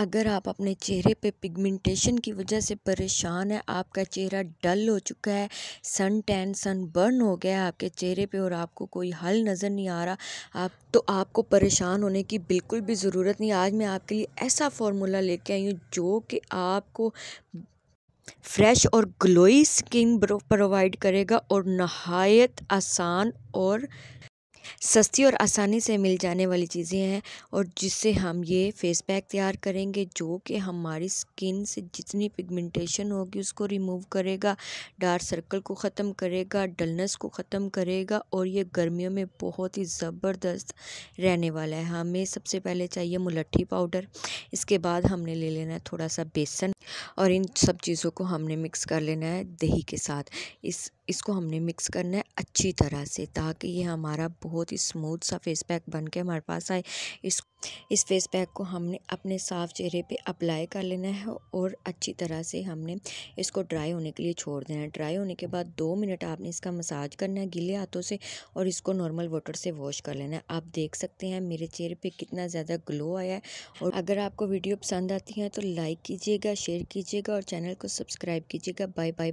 अगर आप अपने चेहरे पे पिगमेंटेशन की वजह से परेशान है आपका चेहरा डल हो चुका है सन टैन सन बर्न हो गया है आपके चेहरे पे और आपको कोई हल नज़र नहीं आ रहा आप तो आपको परेशान होने की बिल्कुल भी ज़रूरत नहीं आज मैं आपके लिए ऐसा फार्मूला लेके आई हूँ जो कि आपको फ्रेश और ग्लोई स्किन प्रोवाइड करेगा और नहायत आसान और सस्ती और आसानी से मिल जाने वाली चीज़ें हैं और जिससे हम ये फेस पैक तैयार करेंगे जो कि हमारी स्किन से जितनी पिगमेंटेशन होगी उसको रिमूव करेगा डार्क सर्कल को ख़त्म करेगा डलनेस को ख़त्म करेगा और ये गर्मियों में बहुत ही ज़बरदस्त रहने वाला है हमें सबसे पहले चाहिए मुलट्ठी पाउडर इसके बाद हमने ले लेना है थोड़ा सा बेसन और इन सब चीज़ों को हमने मिक्स कर लेना है दही के साथ इस इसको हमने मिक्स करना है अच्छी तरह से ताकि ये हमारा बहुत ही स्मूथ सा फेस पैक बन के हमारे पास आए इस इस फेस पैक को हमने अपने साफ चेहरे पे अप्लाई कर लेना है और अच्छी तरह से हमने इसको ड्राई होने के लिए छोड़ देना है ड्राई होने के बाद दो मिनट आपने इसका मसाज करना है गीले हाथों से और इसको नॉर्मल वाटर से वॉश कर लेना है आप देख सकते हैं मेरे चेहरे पर कितना ज़्यादा ग्लो आया है और अगर आपको वीडियो पसंद आती है तो लाइक कीजिएगा शेयर कीजिएगा और चैनल को सब्सक्राइब कीजिएगा बाय बाय